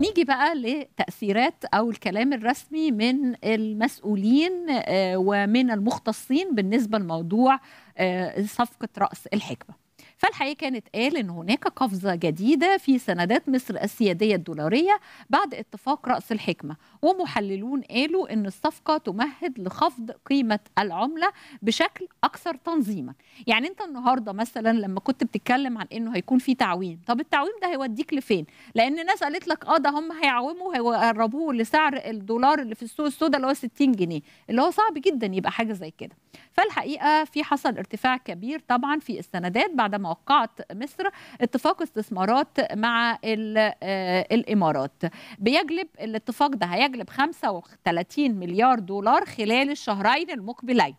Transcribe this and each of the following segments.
نيجي بقى لتأثيرات أو الكلام الرسمي من المسؤولين آه، ومن المختصين بالنسبة لموضوع آه، صفقة رأس الحكمة فالحقيقه كانت قال ان هناك قفزه جديده في سندات مصر السياديه الدولاريه بعد اتفاق راس الحكمه ومحللون قالوا ان الصفقه تمهد لخفض قيمه العمله بشكل اكثر تنظيما يعني انت النهارده مثلا لما كنت بتتكلم عن انه هيكون في تعويم طب التعويم ده هيوديك لفين لان ناس قالت لك اه ده هم هيعوموا هيقربوه لسعر الدولار اللي في السوق السوداء اللي هو 60 جنيه اللي هو صعب جدا يبقى حاجه زي كده فالحقيقه في حصل ارتفاع كبير طبعا في السندات ما وقعت مصر اتفاق استثمارات مع آه، الامارات بيجلب الاتفاق ده هيجلب 35 مليار دولار خلال الشهرين المقبلين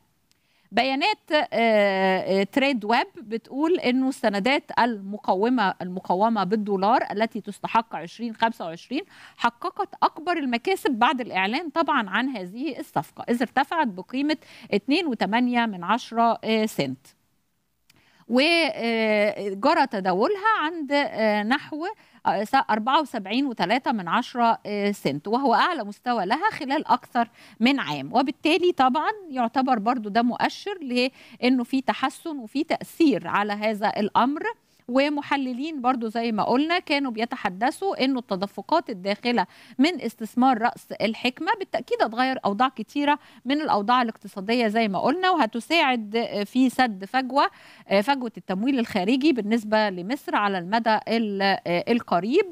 بيانات آه، آه، تريد ويب بتقول انه السندات المقومه المقومه بالدولار التي تستحق 2025 حققت اكبر المكاسب بعد الاعلان طبعا عن هذه الصفقه اذ ارتفعت بقيمه 2.8 آه، سنت وجرى آه، تداولها عند آه، نحو 74.3 آه، من 10 سنت وهو أعلى مستوى لها خلال أكثر من عام وبالتالي طبعا يعتبر برضو ده مؤشر لأنه في تحسن وفي تأثير على هذا الأمر ومحللين برضو زي ما قلنا كانوا بيتحدثوا انه التدفقات الداخله من استثمار راس الحكمه بالتاكيد هتغير اوضاع كتيره من الاوضاع الاقتصاديه زي ما قلنا وهتساعد في سد فجوه فجوه التمويل الخارجي بالنسبه لمصر على المدى القريب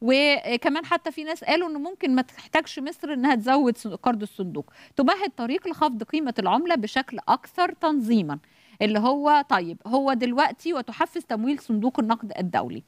وكمان حتى في ناس قالوا انه ممكن ما تحتاجش مصر انها تزود قرض الصندوق تمهد طريق لخفض قيمه العمله بشكل اكثر تنظيما اللي هو طيب هو دلوقتي وتحفز تمويل صندوق النقد الدولي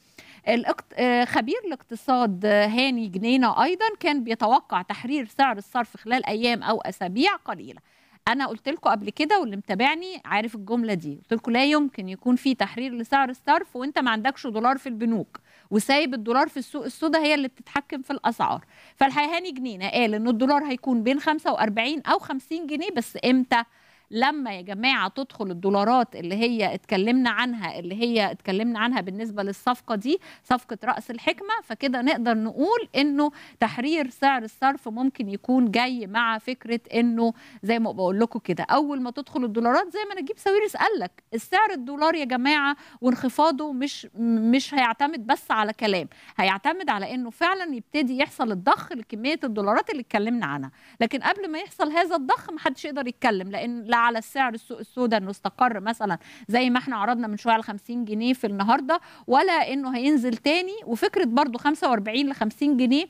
آه، خبير الاقتصاد آه، هاني جنينة أيضا كان بيتوقع تحرير سعر الصرف خلال أيام أو أسابيع قليلة أنا قلت لكم قبل كده واللي متابعني عارف الجملة دي قلت لكم لا يمكن يكون في تحرير لسعر الصرف وأنت ما عندكش دولار في البنوك وسايب الدولار في السوق السوداء هي اللي بتتحكم في الأسعار فالحقيقة هاني جنينة قال إن الدولار هيكون بين 45 أو 50 جنيه بس إمتى؟ لما يا جماعه تدخل الدولارات اللي هي اتكلمنا عنها اللي هي اتكلمنا عنها بالنسبه للصفقه دي صفقه راس الحكمه فكده نقدر نقول انه تحرير سعر الصرف ممكن يكون جاي مع فكره انه زي ما بقول لكم كده اول ما تدخل الدولارات زي ما نجيب ساويرس قال لك السعر الدولار يا جماعه وانخفاضه مش مش هيعتمد بس على كلام هيعتمد على انه فعلا يبتدي يحصل الضخ لكميه الدولارات اللي اتكلمنا عنها لكن قبل ما يحصل هذا الضخ محدش يقدر يتكلم لان على السعر السوق السوداء انه استقر مثلا زي ما احنا عرضنا من شويه على 50 جنيه في النهارده ولا انه هينزل تاني وفكره برضو 45 ل 50 جنيه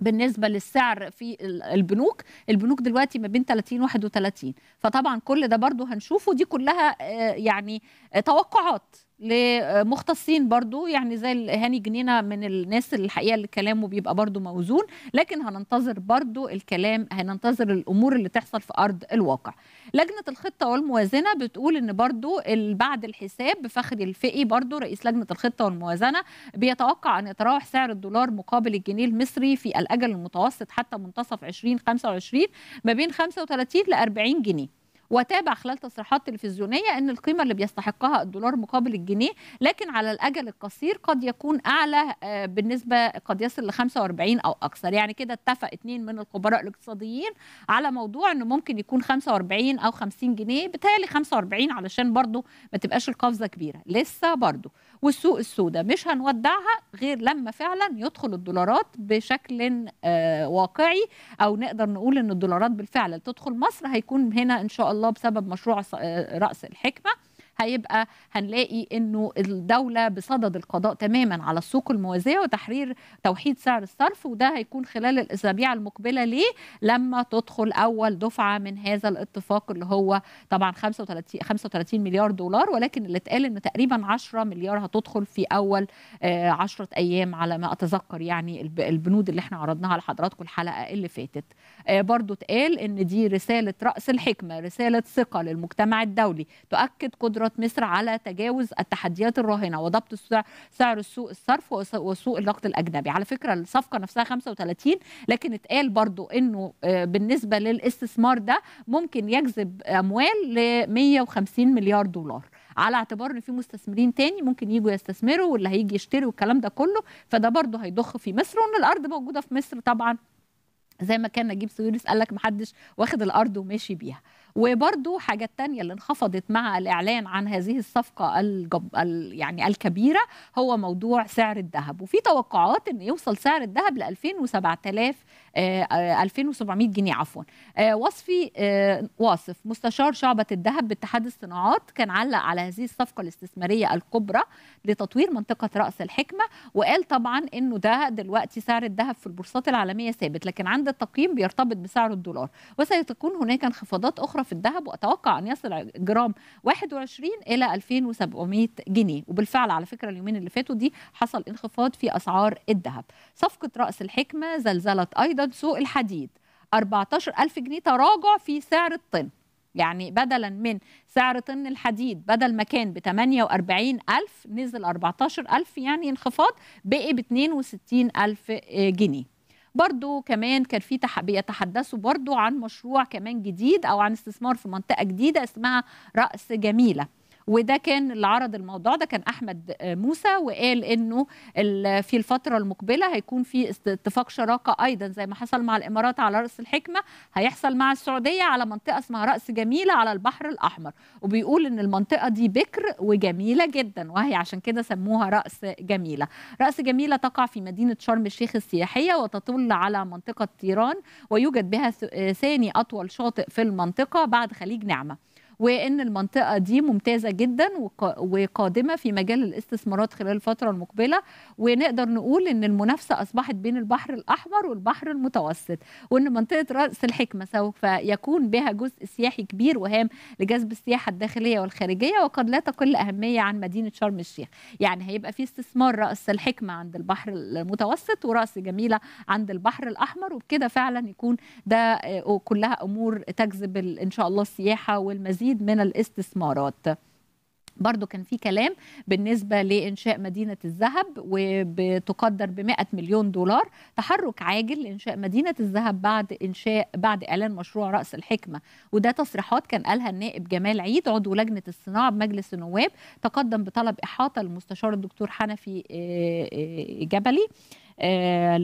بالنسبة للسعر في البنوك البنوك دلوقتي ما بين 30 و 31 فطبعا كل ده برضو هنشوفه دي كلها آه، يعني توقعات لمختصين آه، برضو يعني زي هاني جنينه من الناس الحقيقه اللي كلامه بيبقى برضو موزون لكن هننتظر برضو الكلام هننتظر الامور اللي تحصل في ارض الواقع لجنه الخطه والموازنه بتقول ان برضو بعد الحساب فخري الفقي برضو رئيس لجنه الخطه والموازنه بيتوقع ان يتراوح سعر الدولار مقابل الجنيه المصري في الاجل المتوسط حتى منتصف 2025 ما بين 35 ل 40 جنيه وتابع خلال تصريحات تلفزيونيه ان القيمه اللي بيستحقها الدولار مقابل الجنيه لكن على الاجل القصير قد يكون اعلى آه، بالنسبه قد يصل ل 45 او اكثر يعني كده اتفق اثنين من الخبراء الاقتصاديين على موضوع انه ممكن يكون 45 او 50 جنيه بتهيألي 45 علشان برضه ما تبقاش القفزه كبيره لسه برضه والسوق السوداء مش هنودعها غير لما فعلا يدخل الدولارات بشكل آه، واقعي او نقدر نقول ان الدولارات بالفعل تدخل مصر هيكون هنا ان شاء الله بسبب مشروع آه، راس الحكمه هيبقى هنلاقي انه الدوله بصدد القضاء تماما على السوق الموازيه وتحرير توحيد سعر الصرف وده هيكون خلال الاسابيع المقبله ليه لما تدخل اول دفعه من هذا الاتفاق اللي هو طبعا 35 35 مليار دولار ولكن اللي اتقال ان تقريبا 10 مليار هتدخل في اول 10 آه، ايام على ما اتذكر يعني البنود اللي احنا عرضناها لحضراتكم الحلقه اللي فاتت آه، برضو اتقال ان دي رساله راس الحكمه رساله ثقه للمجتمع الدولي تؤكد قدره قدرت مصر على تجاوز التحديات الراهنه وضبط سعر السوق الصرف وسوق النقد الاجنبي على فكره الصفقه نفسها 35 لكن اتقال برضو انه آه، بالنسبه للاستثمار ده ممكن يجذب اموال ل 150 مليار دولار على اعتبار ان في مستثمرين تاني ممكن يجوا يستثمروا واللي هيجي يشتري والكلام ده كله فده برضه هيضخ في مصر وان الارض موجوده في مصر طبعا زي ما كان نجيب سويرس قال لك محدش واخد الارض وماشي بيها وبرده حاجة تانية اللي انخفضت مع الإعلان عن هذه الصفقة الجب... ال... يعني الكبيرة هو موضوع سعر الذهب وفي توقعات أن يوصل سعر الذهب ل 2000 و 7000 2700 آه، جنيه عفوا آه، وصفي آه، واصف مستشار شعبة الذهب باتحاد الصناعات كان علق على هذه الصفقة الاستثمارية الكبرى لتطوير منطقة رأس الحكمة وقال طبعا انه ده دلوقتي سعر الذهب في البورصات العالمية ثابت لكن عند التقييم بيرتبط بسعر الدولار وسيكون هناك انخفاضات أخرى في الذهب وأتوقع أن يصل جرام 21 إلى 2700 جنيه وبالفعل على فكرة اليومين اللي فاتوا دي حصل انخفاض في أسعار الذهب صفقة رأس الحكمة زلزلت أيضا عرض سوق الحديد 14000 جنيه تراجع في سعر الطن يعني بدلا من سعر طن الحديد بدل ما كان ب 48000 نزل 14000 يعني انخفاض بقي ب 62000 جنيه برضو كمان كان في تح... بيتحدثوا برضو عن مشروع كمان جديد او عن استثمار في منطقه جديده اسمها راس جميله وده كان اللي عرض الموضوع ده كان احمد آه، موسى وقال انه في الفتره المقبله هيكون في اتفاق شراكه ايضا زي ما حصل مع الامارات على راس الحكمه هيحصل مع السعوديه على منطقه اسمها راس جميله على البحر الاحمر وبيقول ان المنطقه دي بكر وجميله جدا وهي عشان كده سموها راس جميله راس جميله تقع في مدينه شرم الشيخ السياحيه وتطل على منطقه تيران ويوجد بها آه، ثاني اطول شاطئ في المنطقه بعد خليج نعمه وان المنطقه دي ممتازه جدا وقادمه في مجال الاستثمارات خلال الفتره المقبله ونقدر نقول ان المنافسه اصبحت بين البحر الاحمر والبحر المتوسط وان منطقه راس الحكمه سوف يكون بها جزء سياحي كبير وهام لجذب السياحه الداخليه والخارجيه وقد لا تقل اهميه عن مدينه شرم الشيخ يعني هيبقى في استثمار راس الحكمه عند البحر المتوسط وراس جميله عند البحر الاحمر وبكده فعلا يكون ده آه، كلها امور تجذب ان شاء الله السياحه والمزيد المزيد من الاستثمارات برضو كان في كلام بالنسبة لإنشاء مدينة الذهب وبتقدر ب 100 مليون دولار تحرك عاجل لإنشاء مدينة الذهب بعد إنشاء بعد إعلان مشروع رأس الحكمة وده تصريحات كان قالها النائب جمال عيد عضو لجنة الصناعة بمجلس النواب تقدم بطلب إحاطة المستشار الدكتور حنفي آه، آه، جبلي آه،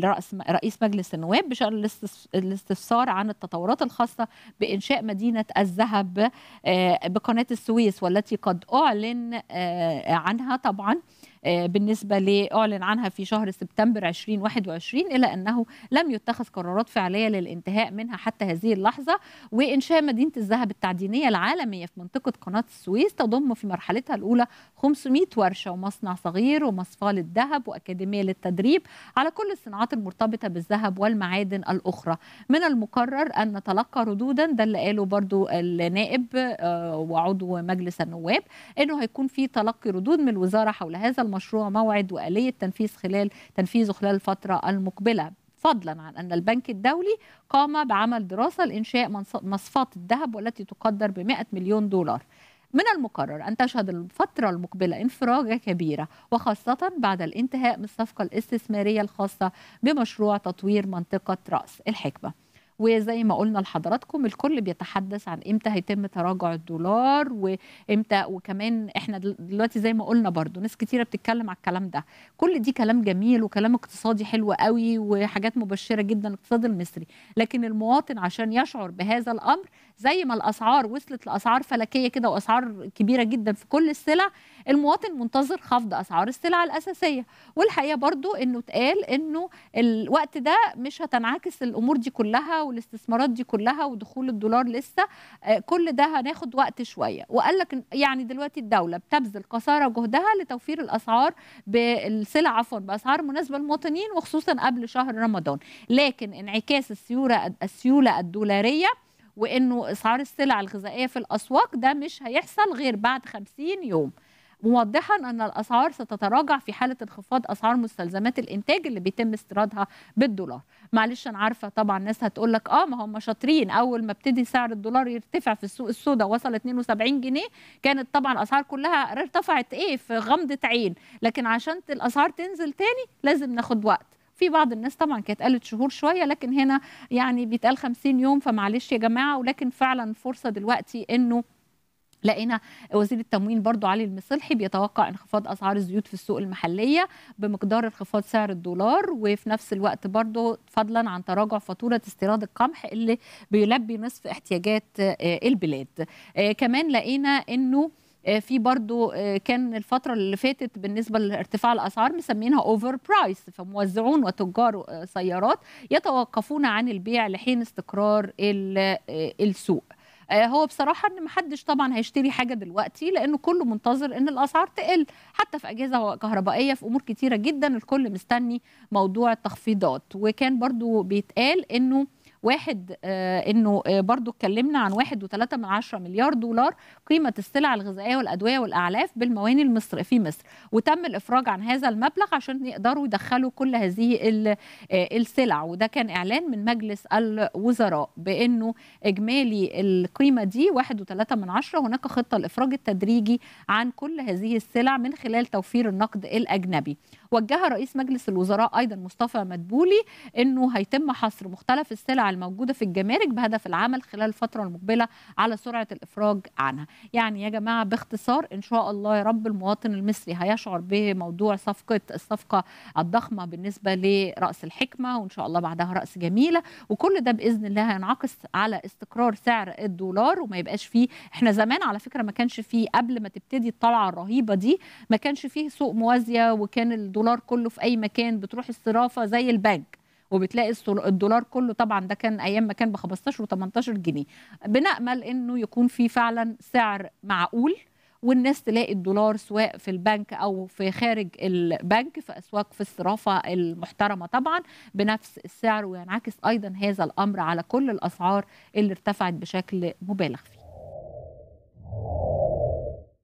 رئيس مجلس النواب بشان الاستفسار عن التطورات الخاصه بانشاء مدينه الذهب آه، بقناه السويس والتي قد اعلن آه، عنها طبعا آه، بالنسبة لأعلن عنها في شهر سبتمبر 2021 إلى أنه لم يتخذ قرارات فعلية للانتهاء منها حتى هذه اللحظة وإنشاء مدينة الذهب التعدينية العالمية في منطقة قناة السويس تضم في مرحلتها الأولى 500 ورشة ومصنع صغير ومصفاة للذهب وأكاديمية للتدريب على كل الصناعات المرتبطة بالذهب والمعادن الأخرى من المقرر أن نتلقى ردودا ده اللي قاله برضو النائب آه، وعضو مجلس النواب أنه هيكون في تلقي ردود من الوزارة حول هذا الموضوع مشروع موعد وآلية تنفيذ خلال تنفيذه خلال الفترة المقبلة فضلا عن أن البنك الدولي قام بعمل دراسة لإنشاء مصفات الذهب والتي تقدر ب 100 مليون دولار من المقرر أن تشهد الفترة المقبلة انفراجة كبيرة وخاصة بعد الانتهاء من الصفقة الاستثمارية الخاصة بمشروع تطوير منطقة رأس الحكمة وزي ما قلنا لحضراتكم الكل بيتحدث عن امتى هيتم تراجع الدولار وامتى وكمان احنا دلوقتي زي ما قلنا برضو ناس كتيره بتتكلم على الكلام ده كل دي كلام جميل وكلام اقتصادي حلو قوي وحاجات مبشره جدا الاقتصاد المصري لكن المواطن عشان يشعر بهذا الامر زي ما الاسعار وصلت لاسعار فلكيه كده واسعار كبيره جدا في كل السلع المواطن منتظر خفض اسعار السلع الاساسيه والحقيقه برضو انه اتقال انه الوقت ده مش هتنعكس الامور دي كلها والاستثمارات دي كلها ودخول الدولار لسه آه، كل ده هناخد وقت شويه وقال لك يعني دلوقتي الدوله بتبذل قصارى جهدها لتوفير الاسعار بالسلع عفوا باسعار مناسبه للمواطنين وخصوصا قبل شهر رمضان لكن انعكاس السيوله السيوله الدولاريه وانه اسعار السلع الغذائيه في الاسواق ده مش هيحصل غير بعد 50 يوم موضحا ان الاسعار ستتراجع في حاله انخفاض اسعار مستلزمات الانتاج اللي بيتم استيرادها بالدولار معلش انا عارفه طبعا الناس هتقول لك اه ما هم شاطرين اول ما ابتدي سعر الدولار يرتفع في السوق السوداء وصل 72 جنيه كانت طبعا الاسعار كلها ارتفعت ايه في غمضه عين لكن عشان الاسعار تنزل تاني لازم ناخد وقت في بعض الناس طبعا كانت قالت شهور شويه لكن هنا يعني بيتقال 50 يوم فمعلش يا جماعه ولكن فعلا فرصه دلوقتي انه لقينا وزير التموين برضو علي المصلحي بيتوقع انخفاض اسعار الزيوت في السوق المحليه بمقدار انخفاض سعر الدولار وفي نفس الوقت برضو فضلا عن تراجع فاتوره استيراد القمح اللي بيلبي نصف احتياجات آه، البلاد آه، كمان لقينا انه آه، في برضو آه، كان الفترة اللي فاتت بالنسبة لارتفاع الأسعار مسمينها أوفر برايس فموزعون وتجار آه، سيارات يتوقفون عن البيع لحين استقرار السوق هو بصراحة إن محدش طبعا هيشتري حاجة دلوقتي لأنه كله منتظر إن الأسعار تقل حتى في أجهزة كهربائية في أمور كتيرة جدا الكل مستني موضوع التخفيضات وكان برضو بيتقال إنه واحد آه، انه آه، برضو اتكلمنا عن واحد وثلاثة من عشرة مليار دولار قيمة السلع الغذائية والأدوية والأعلاف بالمواني المصر في مصر وتم الإفراج عن هذا المبلغ عشان يقدروا يدخلوا كل هذه آه، السلع وده كان إعلان من مجلس الوزراء بأنه إجمالي القيمة دي واحد وثلاثة من عشرة هناك خطة الإفراج التدريجي عن كل هذه السلع من خلال توفير النقد الأجنبي وجه رئيس مجلس الوزراء أيضا مصطفى مدبولي أنه هيتم حصر مختلف السلع الموجودة في الجمارك بهدف العمل خلال الفترة المقبلة على سرعة الإفراج عنها يعني يا جماعة باختصار إن شاء الله يا رب المواطن المصري هيشعر بموضوع صفقة الصفقة الضخمة بالنسبة لرأس الحكمة وإن شاء الله بعدها رأس جميلة وكل ده بإذن الله هينعكس على استقرار سعر الدولار وما يبقاش فيه احنا زمان على فكرة ما كانش فيه قبل ما تبتدي الطلعة الرهيبة دي ما كانش فيه سوق موازية وكان الدولار كله في أي مكان بتروح الصرافة زي البنك وبتلاقي الدولار كله طبعا ده كان ايام ما كان ب 15 و18 جنيه بنامل انه يكون في فعلا سعر معقول والناس تلاقي الدولار سواء في البنك او في خارج البنك في اسواق في الصرافه المحترمه طبعا بنفس السعر وينعكس ايضا هذا الامر على كل الاسعار اللي ارتفعت بشكل مبالغ فيه